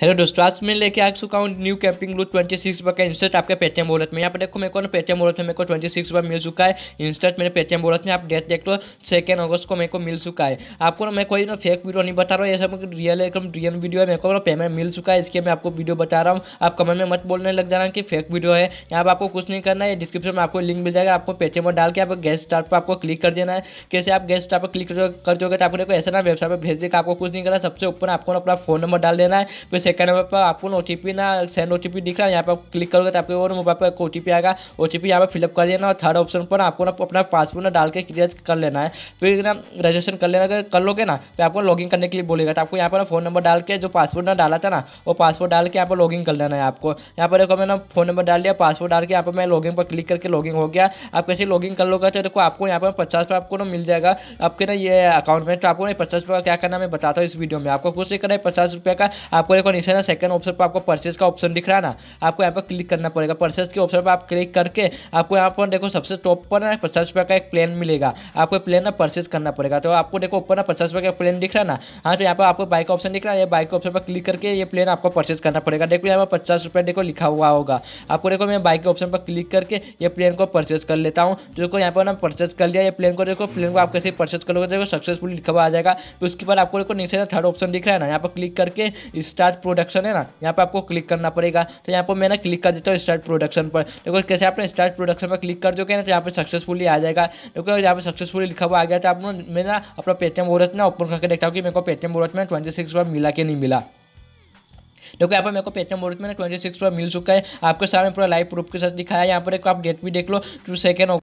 hello दोस्तों आज मैं लेके आ चुका हूँ न्यू कैंपिंग लूट 26 सिक्स का इंस्टेंट आपके पेटीएम वॉलेट में यहाँ पर देखो मेरे को पेटीएम वॉलेट में मेरे को 26 बार मिल चुका है इंस्टेंट मेरे पेटीएम वॉलेट में आप डेट देख लो सेकेंड अगस्त को मेरे को मिल चुका है आपको ना मैं कोई ना फेक वीडियो नहीं बता रहा हूँ ये सब रियल एकदम रियल वीडियो है मेरे को ना पेमेंट मिल चुका है इसके मैं आपको वीडियो बता रहा हूँ आप कमेंट में मत बोलने लग जा रहा कि फेक वीडियो है यहाँ पर आपको कुछ नहीं करना है डिस्क्रिप्शन में आपको लिंक मिल जाएगा आपको पेटीएम में डाल के आप गेस्ट स्टार पर आपको क्लिक कर देना है कैसे आप गेस्ट स्टार पर क्लिक कर दोगे तो आपको देखो ऐसा ना वेबसाइट पर भेज देगा आपको कुछ नहीं करना सबसे ऊपर आपको अपना फोन नंबर डाल देना है सेकंड नंबर पर, आपको ओ ना सेंड ओ दिख रहा है यहाँ पर क्लिक करोगे तो आपके और मोबाइल पर ओ ओ आएगा ओ टी यहाँ पर फिलअप कर देना और थर्ड ऑप्शन पर आपको ना अपना पासवर्ड ना डाल के क्रिएट कर लेना है फिर ना रजिस्ट्रेशन कर लेना कर लोगे ना फिर आपको इन करने के लिए बोलेगा तो आपको यहाँ पर फोन नंबर डाल के जो पासवर्ड ना डाला था ना वो पासवर्ड डाल के यहाँ पर लॉगिन कर लेना है आपको यहाँ पर देखो मैंने फोन नंबर डाल दिया पासवर्ड डाल के यहाँ पर मैं लॉगिन पर क्लिक करके लॉगिन हो गया आप कैसे लॉगिन कर लोगे तो देखो आपको यहाँ पर पचास रुपये आपको ना मिल जाएगा आपके ना ये अकाउंट में तो आपको पचास रुपये क्या करना मैं बताता हूँ इस वीडियो में आपको कुछ नहीं करना है पचास रुपये का आपको देखो कनेक्शन है सेकंड ऑप्शन पर आपको परचेज का ऑप्शन दिख रहा है ना आपको यहाँ पर क्लिक करना पड़ेगा परचेज के ऑप्शन पर आप क्लिक करके आपको यहाँ पर देखो सबसे टॉप पर ना पचास रुपये का एक प्लान मिलेगा आपको प्लान ना परचेज करना पड़ेगा तो आपको देखो ऊपर ना पचास रुपये का प्लान दिख रहा है ना हाँ तो यहाँ पर आपको बाइक ऑप्शन दिख रहा है ये बाइक ऑप्शन पर क्लिक करके ये प्लान आपको परचेज करना पड़ेगा देखो यहाँ पर पचास देखो लिखा हुआ होगा आपको देखो मैं बाइक के ऑप्शन पर क्लिक करके ये प्लान को परचेज कर लेता हूँ देखो यहाँ पर ना परचेज कर लिया ये प्लान को देखो प्लान को आप कैसे परचेज करोगे देखो सक्सेसफुल लिखा हुआ आ जाएगा तो उसके बाद आपको देखो नीचे थर्ड ऑप्शन दिख रहा है ना यहाँ पर क्लिक करके स्टार्ट प्रोडक्शन है ना यहाँ पर आपको क्लिक करना पड़ेगा तो यहाँ पर मैं क्लिक कर देता हूँ स्टार्ट प्रोडक्शन पर देखो कैसे आपने स्टार्ट प्रोडक्शन पर क्लिक कर दोगे ना तो यहाँ पर सक्सेसफुली आ जाएगा देखो यहाँ पर सक्सेसफुली लिखा हुआ आ गया तो आप मैं ना अपना पेटीएम वॉलेट ना ओपन करके देखता हूँ कि मेरे को पेटीएम वॉलेट में ट्वेंटी सिक्स बार मिला कि नहीं मिला देखो यहाँ पर मेरे को पेटीएम वॉलेट में ट्वेंटी सिक्स बार मिल चुका है आपके सामने पूरा लाइव प्रूफ के साथ दिखाया यहाँ पर एक आप डेट भी देख लो टू सेकेंड